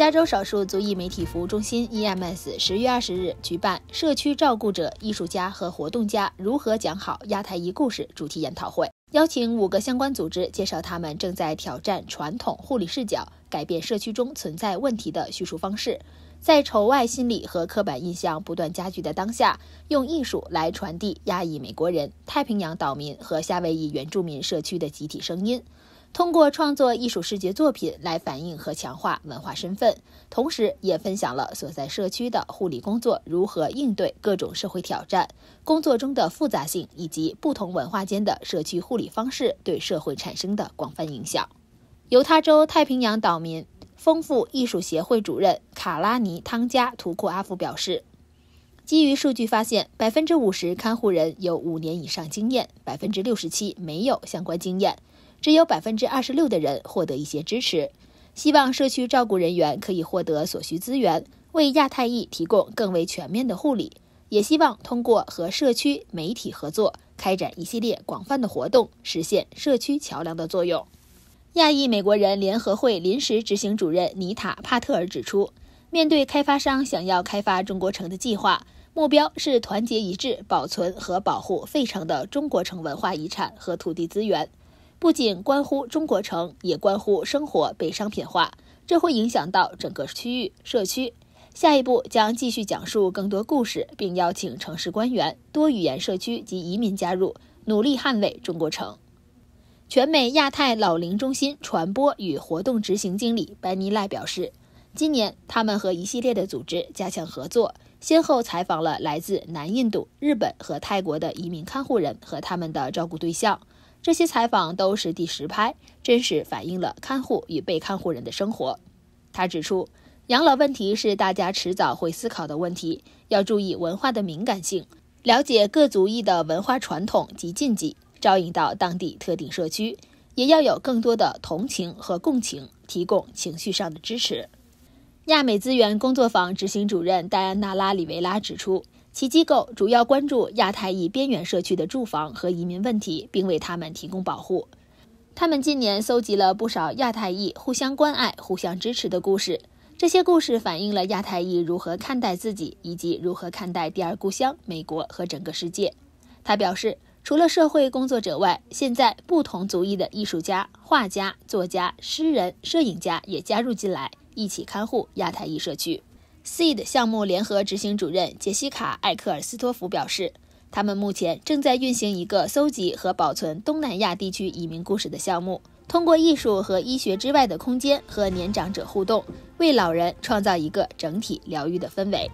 加州少数族裔媒体服务中心 （EMS） 十月二十日举办“社区照顾者、艺术家和活动家如何讲好亚太裔故事”主题研讨会，邀请五个相关组织介绍他们正在挑战传统护理视角，改变社区中存在问题的叙述方式。在仇外心理和刻板印象不断加剧的当下，用艺术来传递亚裔美国人、太平洋岛民和夏威夷原住民社区的集体声音。通过创作艺术视觉作品来反映和强化文化身份，同时也分享了所在社区的护理工作如何应对各种社会挑战、工作中的复杂性以及不同文化间的社区护理方式对社会产生的广泛影响。犹他州太平洋岛民丰富艺术协会主任卡拉尼汤加图库阿夫表示：“基于数据发现，百分之五十看护人有五年以上经验，百分之六十七没有相关经验。”只有百分之二十六的人获得一些支持。希望社区照顾人员可以获得所需资源，为亚太裔提供更为全面的护理。也希望通过和社区媒体合作，开展一系列广泛的活动，实现社区桥梁的作用。亚裔美国人联合会临时执行主任尼塔·帕特尔指出，面对开发商想要开发中国城的计划，目标是团结一致，保存和保护费城的中国城文化遗产和土地资源。不仅关乎中国城，也关乎生活被商品化，这会影响到整个区域社区。下一步将继续讲述更多故事，并邀请城市官员、多语言社区及移民加入，努力捍卫中国城。全美亚太老龄中心传播与活动执行经理班尼赖表示，今年他们和一系列的组织加强合作，先后采访了来自南印度、日本和泰国的移民看护人和他们的照顾对象。这些采访都是实十拍，真实反映了看护与被看护人的生活。他指出，养老问题是大家迟早会思考的问题，要注意文化的敏感性，了解各族裔的文化传统及禁忌，照应到当地特定社区，也要有更多的同情和共情，提供情绪上的支持。亚美资源工作坊执行主任戴安娜·拉里维拉指出。其机构主要关注亚太裔边缘社区的住房和移民问题，并为他们提供保护。他们近年搜集了不少亚太裔互相关爱、互相支持的故事，这些故事反映了亚太裔如何看待自己以及如何看待第二故乡美国和整个世界。他表示，除了社会工作者外，现在不同族裔的艺术家、画家、作家、诗人、摄影家也加入进来，一起看护亚太裔社区。Seed 项目联合执行主任杰西卡·艾克尔斯托夫表示，他们目前正在运行一个搜集和保存东南亚地区移民故事的项目，通过艺术和医学之外的空间和年长者互动，为老人创造一个整体疗愈的氛围。